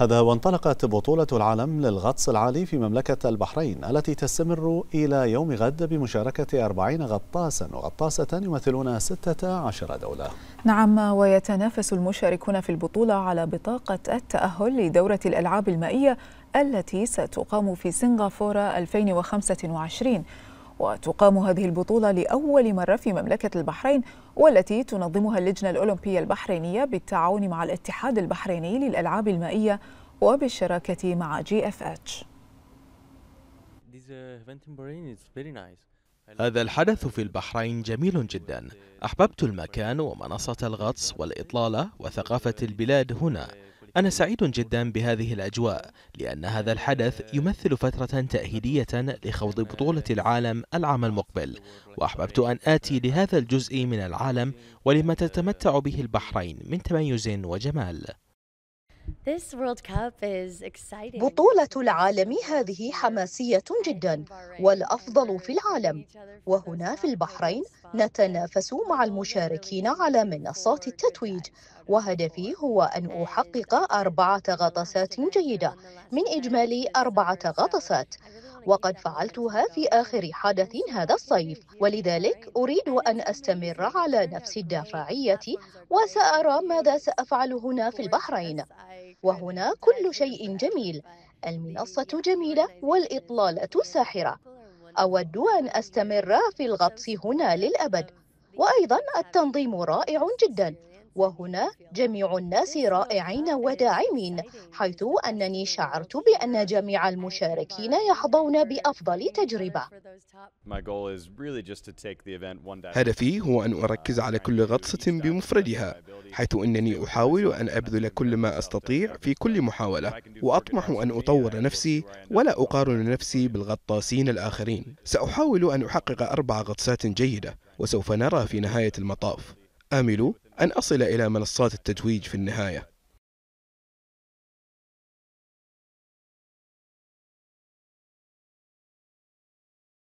هذا وانطلقت بطولة العالم للغطس العالي في مملكة البحرين التي تستمر إلى يوم غد بمشاركة 40 غطاسا وغطاسة يمثلون 16 دولة نعم ويتنافس المشاركون في البطولة على بطاقة التأهل لدورة الألعاب المائية التي ستقام في سنغافورة 2025 وتقام هذه البطولة لأول مرة في مملكة البحرين والتي تنظمها اللجنة الأولمبية البحرينية بالتعاون مع الاتحاد البحريني للألعاب المائية وبالشراكة مع جي اف اتش هذا الحدث في البحرين جميل جدا أحببت المكان ومنصة الغطس والإطلالة وثقافة البلاد هنا أنا سعيد جدا بهذه الأجواء لأن هذا الحدث يمثل فترة تأهيلية لخوض بطولة العالم العام المقبل وأحببت أن آتي لهذا الجزء من العالم ولما تتمتع به البحرين من تميز وجمال بطولة العالم هذه حماسية جدا والأفضل في العالم وهنا في البحرين نتنافس مع المشاركين على منصات التتويج وهدفي هو أن أحقق أربعة غطسات جيدة من إجمالي أربعة غطسات وقد فعلتها في آخر حدث هذا الصيف ولذلك أريد أن أستمر على نفس الدافعية وسأرى ماذا سأفعل هنا في البحرين وهنا كل شيء جميل المنصة جميلة والإطلالة ساحرة أود أن أستمر في الغطس هنا للأبد وأيضا التنظيم رائع جدا وهنا جميع الناس رائعين وداعمين حيث أنني شعرت بأن جميع المشاركين يحظون بأفضل تجربة هدفي هو أن أركز uh, على كل غطسة بمفردها حيث أنني أحاول أن أبذل كل ما أستطيع في كل محاولة وأطمح أن أطور نفسي ولا أقارن نفسي بالغطاسين الآخرين سأحاول أن أحقق أربع غطسات جيدة وسوف نرى في نهاية المطاف آمل أن أصل إلى منصات التتويج في النهاية